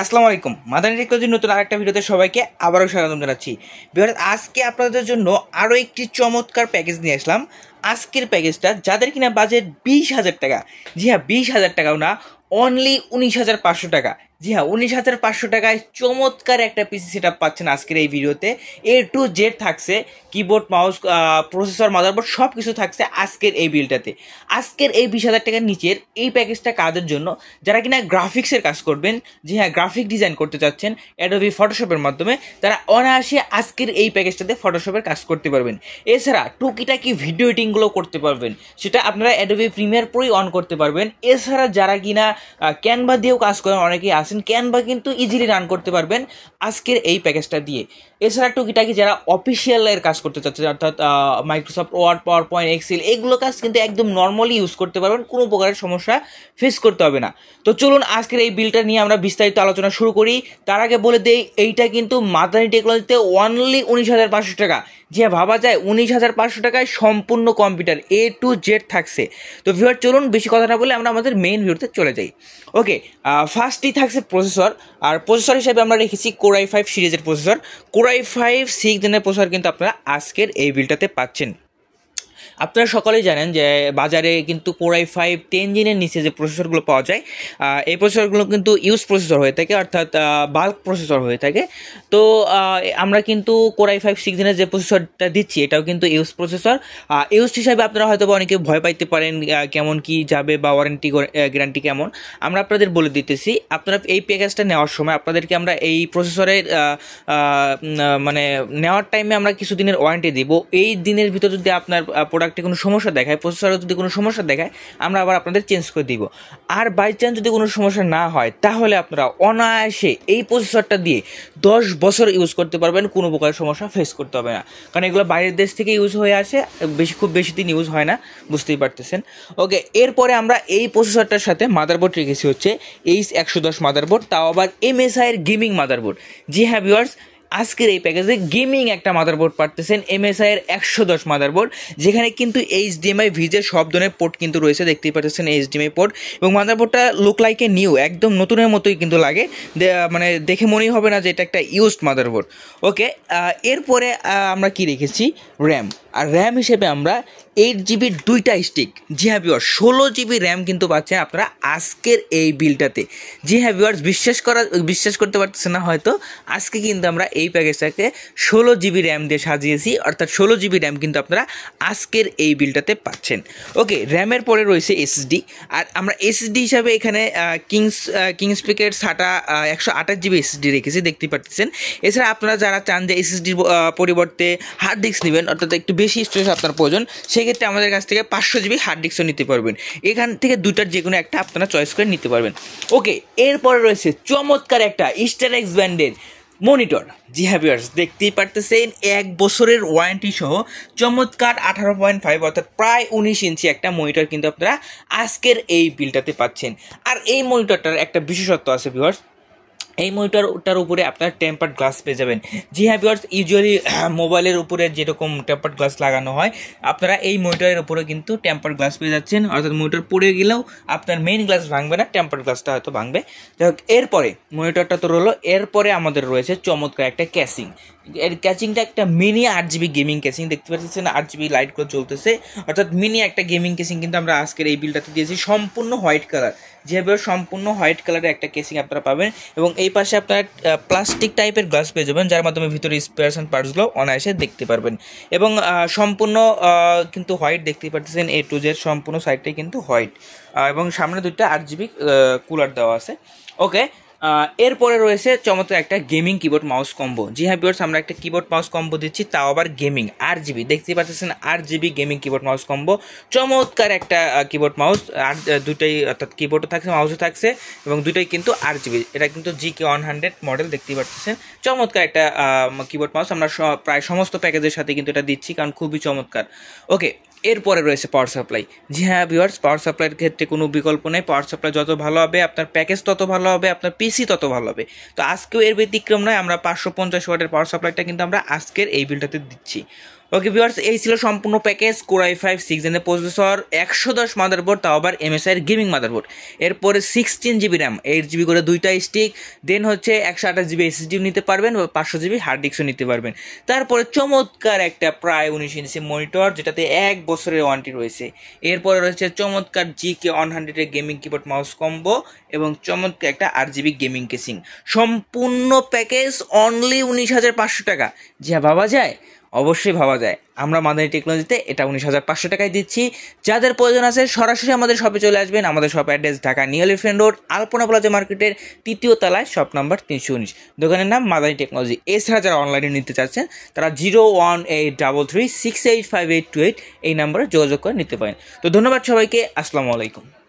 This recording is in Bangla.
আসসালামু আলাইকুম মাদানি টেকনোলজির নতুন আরেকটা ভিডিওতে সবাইকে আবারও স্বাগতম জানাচ্ছি বিহার আজকে আপনাদের জন্য আরও একটি চমৎকার প্যাকেজ নিয়ে আসলাম আজকের প্যাকেজটা যাদের কিনা বাজেট বিশ হাজার টাকা জি হ্যাঁ বিশ হাজার টাকাও না অনলি উনিশ হাজার পাঁচশো টাকা জি হ্যাঁ উনিশ হাজার পাঁচশো টাকায় চমৎকার একটা পিসি সেট পাচ্ছেন আজকের এই ভিডিওতে এ টু জেড থাকছে কিবোর্ড মাউস প্রসেসর মাদারবোর্ড সব কিছু থাকছে আজকের এই বিলটাতে আজকের এই বিশ হাজার টাকার নিচের এই প্যাকেজটা কাদের জন্য যারা কিনা গ্রাফিক্সের কাজ করবেন জি হ্যাঁ গ্রাফিক ডিজাইন করতে চাচ্ছেন অ্যাডোবি ফটোশপের মাধ্যমে তারা অনায়াসে আজকের এই প্যাকেজটাতে ফটোশপের কাজ করতে পারবেন এছাড়া টুকিটাকি ভিডিও এডিটিংগুলো করতে পারবেন সেটা আপনারা অ্যাডোবি প্রিমিয়ার প্রোই অন করতে পারবেন এছাড়া যারা কিনা ক্যানভা দিয়েও কাজ করেন অনেকেই পার্সেন্ট ক্যানভা কিন্তু ইজিলি রান করতে পারবেন আজকের এই প্যাকেজটা দিয়ে এছাড়া টুকিটাকি যারা অফিসিয়ালের কাজ করতে চাচ্ছে অর্থাৎ Microsoft Word PowerPoint Excel এগুলো কাজ কিন্তু একদম নর্মালি ইউজ করতে পারবেন কোনো প্রকারের সমস্যা ফেস করতে হবে না তো চলুন আজকের এই বিলটা নিয়ে আমরা বিস্তারিত আলোচনা শুরু করি তার আগে বলে দিই এইটা কিন্তু মাদানি টেকনোলজিতে অনলি উনিশ হাজার পাঁচশো টাকা যে ভাবা যায় উনিশ হাজার পাঁচশো টাকায় সম্পূর্ণ কম্পিউটার এ টু জেড থাকছে তো ভিউর চলুন বেশি কথা না বলে আমরা আমাদের মেইন ভিউতে চলে যাই ওকে ফার্স্টই থাকছে রেখেছে প্রসেসর আর প্রসেসর হিসেবে আমরা রেখেছি কোরাই ফাইভ সিরিজের প্রসেসর কোরাই ফাইভ সিক্স জেনের প্রসেসর কিন্তু আপনারা আজকের এই বিলটাতে পাচ্ছেন আপনারা সকলেই জানেন যে বাজারে কিন্তু কোরাই ফাইভ টেন জিনের নিচে যে প্রসেসরগুলো পাওয়া যায় এই প্রসেসরগুলো কিন্তু ইউজ প্রসেসর হয়ে থাকে অর্থাৎ বাল্ক প্রসেসর হয়ে থাকে তো আমরা কিন্তু কোরাই ফাইভ সিক্স জিনের যে প্রসেসরটা দিচ্ছি এটাও কিন্তু ইউজ প্রসেসর ইউজ হিসাবে আপনারা হয়তো অনেকে ভয় পাইতে পারেন কেমন কি যাবে বা ওয়ারেন্টি গ্যারান্টি কেমন আমরা আপনাদের বলে দিতেছি আপনারা এই প্যাকেজটা নেওয়ার সময় আপনাদেরকে আমরা এই প্রসেসরের মানে নেওয়ার টাইমে আমরা কিছু দিনের ওয়ারেন্টি দিব এই দিনের ভিতর যদি আপনার প্রোডাক্ট প্রোডাক্টে কোনো সমস্যা দেখায় প্রসেসরে যদি কোনো সমস্যা দেখায় আমরা আবার আপনাদের চেঞ্জ করে দিব আর বাই চান্স যদি কোনো সমস্যা না হয় তাহলে আপনারা অনায়াসে এই প্রসেসরটা দিয়ে দশ বছর ইউজ করতে পারবেন কোনো প্রকার সমস্যা ফেস করতে হবে না কারণ এগুলো বাইরের দেশ থেকে ইউজ হয়ে আসে বেশি খুব বেশি দিন ইউজ হয় না বুঝতেই পারতেছেন ওকে এরপরে আমরা এই প্রসেসরটার সাথে মাদারবোর্ড রেখেছি হচ্ছে এইচ একশো দশ মাদারবোর্ড তাও আবার এমএসআইয়ের গেমিং মাদারবোর্ড জি হ্যাভ ভিওয়ার্স আজকের এই প্যাকেজে গেমিং একটা মাদারবোর্ড পাচ্ছেন এমএসআই এর একশো দশ মাদারবোর্ড যেখানে কিন্তু এইচডিএমআই ভিজে সব ধরনের পোর্ট কিন্তু রয়েছে দেখতেই পাচ্ছেন এইচডিএমআই পোর্ট এবং মাদারবোর্ডটা লুক লাইক এ নিউ একদম নতুনের মতোই কিন্তু লাগে মানে দেখে মনেই হবে না যে এটা একটা ইউজড মাদারবোর্ড ওকে এরপরে আমরা কি রেখেছি র্যাম আর র্যাম হিসেবে আমরা এইট জিবির দুইটা স্টিক জি হ্যাঁ ভিওয়ার্স ষোলো জিবি র্যাম কিন্তু পাচ্ছেন আপনারা আজকের এই বিলটাতে জি হ্যাঁ ভিওয়ার্স বিশ্বাস করা বিশ্বাস করতে পারতেছে না হয়তো আজকে কিন্তু আমরা এই প্যাকেজটাকে ষোলো জিবি র্যাম দিয়ে সাজিয়েছি অর্থাৎ ষোলো জিবি র্যাম কিন্তু আপনারা আজকের এই বিলটাতে পাচ্ছেন ওকে র্যামের পরে রয়েছে এসএসডি আর আমরা এসএসডি হিসাবে এখানে কিংস কিংস পিকের সাটা একশো আঠাশ জিবি এসএসডি রেখেছি দেখতে পাচ্ছেন এছাড়া আপনারা যারা চান যে এসএসডির পরিবর্তে হার্ড ডিস্ক নেবেন অর্থাৎ একটু বেশি স্টোরেজ আপনার প্রয়োজন সেক্ষেত্রে আমাদের কাছ থেকে পাঁচশো জিবি হার্ড ডিস্কও নিতে পারবেন এখান থেকে দুটার যে কোনো একটা আপনারা চয়েস করে নিতে পারবেন ওকে এরপরে রয়েছে চমৎকার একটা ইস্টার এক্স ব্যান্ডের মনিটর জি হ্যাভিয়ার্স দেখতেই পারতেছেন এক বছরের ওয়ারেন্টি সহ চমৎকার আঠারো পয়েন্ট ফাইভ অর্থাৎ প্রায় উনিশ ইঞ্চি একটা মনিটর কিন্তু আপনারা আজকের এই বিলটাতে পাচ্ছেন আর এই মনিটরটার একটা বিশেষত্ব আছে ভিওয়ার্স এই মনিটরটার উপরে আপনার টেম্পার্ড গ্লাস পেয়ে যাবেন জি হ্যাঁ বিয়ার্স ইউজুয়ালি মোবাইলের উপরে যেরকম টেম্পার্ড গ্লাস লাগানো হয় আপনারা এই মনিটরের উপরে কিন্তু টেম্পার গ্লাস পেয়ে যাচ্ছেন অর্থাৎ মনিটর পড়ে গেলেও আপনার মেইন গ্লাস ভাঙবে না টেম্পার গ্লাসটা হয়তো ভাঙবে যাই হোক এরপরে মনিটরটা তো রলো এরপরে আমাদের রয়েছে চমৎকার একটা ক্যাসিং এর ক্যাচিংটা একটা মিনি আট জিবি গেমিং ক্যাচিং দেখতে পাচ্ছেন আট জিবি লাইটগুলো চলতেছে অর্থাৎ মিনি একটা গেমিং কেসিং কিন্তু আমরা আজকের এই বিলটাতে দিয়েছি সম্পূর্ণ হোয়াইট কালার যেভাবে সম্পূর্ণ হোয়াইট কালারের একটা কেসিং আপনারা পাবেন এবং এই পাশে আপনারা প্লাস্টিক টাইপের গ্লাস পেয়ে যাবেন যার মাধ্যমে ভিতরে স্পেয়ার্স অ্যান্ড পার্টসগুলো অনায়াসে দেখতে পারবেন এবং সম্পূর্ণ কিন্তু হোয়াইট দেখতে পাচ্ছেন এ টু জেড সম্পূর্ণ সাইডটাই কিন্তু হোয়াইট এবং সামনে দুইটা আট জিবি কুলার দেওয়া আছে ওকে এরপরে রয়েছে চমৎকার একটা গেমিং কিবোর্ড মাউস কম্বো জি হ্যাঁ বিওর্স আমরা একটা কিবোর্ড মাউস কম্বো দিচ্ছি তাও আবার গেমিং আর জিবি দেখতে পাচ্ছেন R GB gaming keyboard mouse combo চমৎকার একটা কিবোর্ড মাউস আর দুটাই অর্থাৎ কিবোর্ডও থাকছে মাউসও থাকছে এবং দুটাই কিন্তু আর জিবি এটা কিন্তু G K one hundred model দেখতে পাচ্ছেন চমৎকার একটা কিবোর্ড মাউস আমরা প্রায় সমস্ত প্যাকেজের সাথে কিন্তু এটা দিচ্ছি কারণ খুবই চমৎকার ওকে এরপরে রয়েছে পাওয়ার সাপ্লাই জি হ্যাঁ ভিওয়ার্স পাওয়ার সাপ্লাইয়ের ক্ষেত্রে কোনো বিকল্প নেই পাওয়ার সাপ্লাই যত ভালো হবে আপনার প্যাকেজ তত ভালো হবে আপনার পিসি তত ভালো হবে তো আজকেও এর ব্যতিক্রম নয় আমরা পাঁচশো পঞ্চাশ ওয়াটের পাওয়ার সাপ্লাইটা কিন্তু আমরা আজকের এই বিলটাতে দিচ্ছি ওকে ভিউয়ার্স এই ছিল সম্পূর্ণ প্যাকেজ কোরাই ফাইভ সিক্স জেনের প্রসেসর একশো দশ মাদারবোর্ড তাও আবার এর গেমিং মাদারবোর্ড এরপরে sixteen GB RAM eight GB করে দুইটা স্টিক দেন হচ্ছে একশো আঠাশ জিবি এসএসডি নিতে পারবেন বা পাঁচশো জিবি হার্ড ডিস্কও নিতে পারবেন তারপরে চমৎকার একটা প্রায় উনিশ ইঞ্চি মনিটর যেটাতে এক বছরের ওয়ারেন্টি রয়েছে এরপরে রয়েছে চমৎকার জি কে ওয়ান হান্ড্রেডের গেমিং কিবোর্ড মাউস কম্বো এবং চমৎকার একটা আর জিবি গেমিং কেসিং সম্পূর্ণ প্যাকেজ অনলি উনিশ হাজার পাঁচশো টাকা যা বাবা যায় অবশ্যই ভাবা যায় আমরা মাদানি টেকনোলজিতে এটা উনিশ হাজার পাঁচশো টাকায় দিচ্ছি যাদের প্রয়োজন আছে সরাসরি আমাদের শপে চলে আসবেন আমাদের shop address Dhaka New Elephant Road Alpana Plaza মার্কেটের তৃতীয় তলায় শপ নাম্বার তিনশো উনিশ দোকানের নাম মাদানি টেকনোলজি এছাড়া যারা অনলাইনে নিতে চাচ্ছেন তারা zero one eight double three six eight five eight two eight এই নাম্বারে যোগাযোগ করে নিতে পারেন তো ধন্যবাদ সবাইকে আসসালামু আলাইকুম